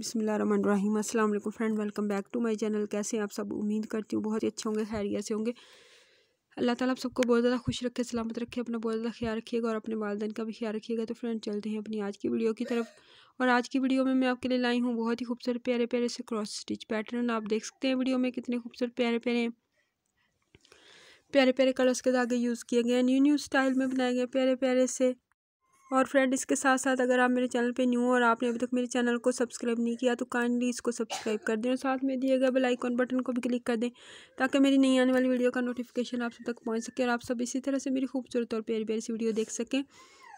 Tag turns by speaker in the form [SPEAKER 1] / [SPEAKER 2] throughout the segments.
[SPEAKER 1] अस्सलाम वालेकुम friend welcome back to my channel कैसे हैं आप सब उम्मीद करती हूँ बहुत ही अच्छे होंगे खैरियत से होंगे अल्लाह ताला आप सबको बहुत ज़्यादा खुश रखे सलामत रखे अपना बहुत ज़्यादा ख्याल रखिएगा और अपने वालदेन का भी ख्याल रखिएगा तो फ्रेंड चलते हैं अपनी आज की वीडियो की तरफ और आज की वीडियो में मैं आपके लिए लाई हूँ बहुत ही खूबसूरत प्यारे प्यारे से क्रॉस स्टिच पैटर्न आप देख सकते हैं वीडियो में कितने खूबसूरत प्यारे प्यारे प्यारे प्यारे कलर्स के धागे यूज़ किए गए न्यू न्यू स्टाइल में बनाए गए प्यारे प्यारे से और फ्रेंड इसके साथ साथ अगर आप मेरे चैनल पे न्यू हो और आपने अभी तक मेरे चैनल को सब्सक्राइब नहीं किया तो काइंडली इसको सब्सक्राइब कर दें और साथ में दिए गए बेलाइकॉन आइकॉन बटन को भी क्लिक कर दें ताकि मेरी नई आने वाली वीडियो का नोटिफिकेशन आप सब तक पहुँच सके और आप सब इसी तरह से मेरी खूबसूरत और प्यारी प्यारी सी वीडियो देख सकें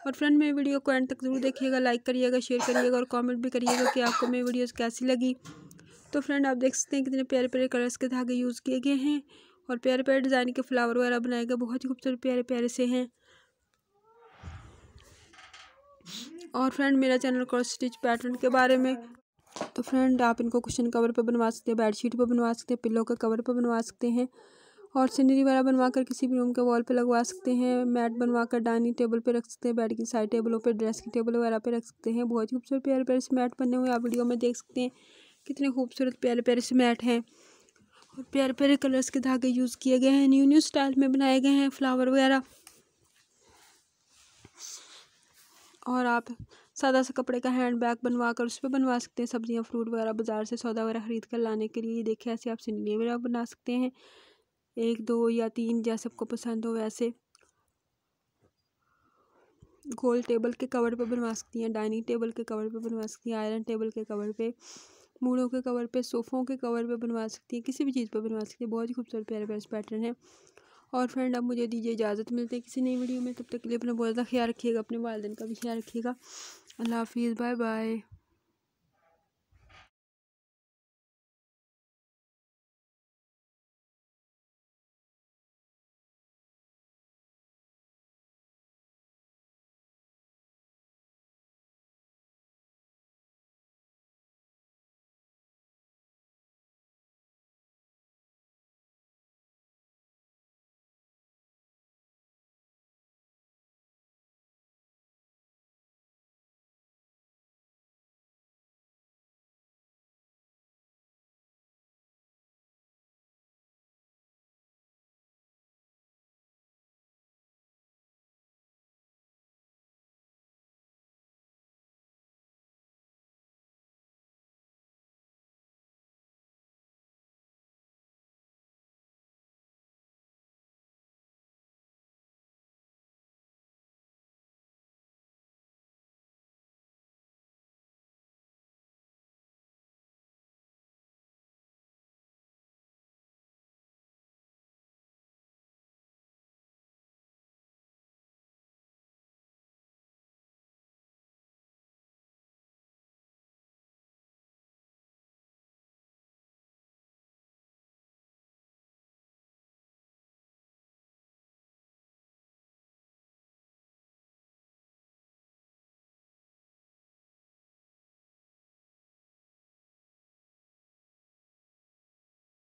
[SPEAKER 1] और फ्रेंड मेरी वीडियो को एंड तक ज़रूर देखिएगा लाइक करिएगा शेयर करिएगा और कॉमेंट भी करिएगा कि आपको मेरी वीडियोज़ कैसी लगी तो फ्रेंड आप देख सकते हैं कितने प्यारे प्यारे कलर्स के धागे यूज़ किए गए हैं और प्यारे प्यारे डिज़ाइन के फ्लावर वगैरह बनाए गए बहुत ही खूबसूरत प्यारे प्यारे से हैं और फ्रेंड मेरा चैनल क्रॉस स्टिच पैटर्न के बारे में तो फ्रेंड आप इनको क्वेश्चन कवर पर बनवा सकते हैं बेडशीट पर बनवा सकते हैं पिल्लो के कवर पर बनवा सकते हैं और सीनरी वगैरह बनवा कर किसी भी रूम के वॉल पर लगवा सकते हैं मैट बनवा कर डाइनिंग टेबल पर रख सकते हैं बेड की साइड टेबलों पर ड्रेस की टेबल वगैरह पर रख सकते हैं बहुत ही खूबसूरत प्यारे प्यारे से मैट बने हुए आप वीडियो में देख सकते हैं कितने खूबसूरत प्यारे प्यारे से मैट हैं और प्यारे प्यारे कलर्स के धागे यूज़ किए गए हैं न्यू न्यू स्टाइल में बनाए गए हैं फ्लावर वगैरह और आप सादा सा कपड़े का हैंड बैग बनवा कर उस पर बनवा सकते हैं सब्ज़ियाँ फ्रूट वगैरह बाज़ार से सौदा वगैरह ख़रीद कर लाने के लिए देखिए ऐसे आप सिन्नी वगैरह बना सकते हैं एक दो या तीन जैसे आपको पसंद हो वैसे गोल टेबल के कवर पे बनवा सकती हैं डाइनिंग टेबल के कवर पे बनवा सकती हैं आयरन टेबल के कवर पे मूड़ों के कवर पे सोफ़ों के कवर पे बनवा सकती हैं किसी भी चीज़ पे बनवा सकती हैं बहुत ही खूबसूरत प्यारे प्यारे पैटर्न है और फ्रेंड अब मुझे दीजिए इजाज़त मिलती है किसी नई वीडियो में तब तक के लिए अपना बहुत ज़्यादा ख्याल रखिएगा अपने वालदेन का भी ख्याल रखिएगा अल्लाह हाफिज़ बाय बाय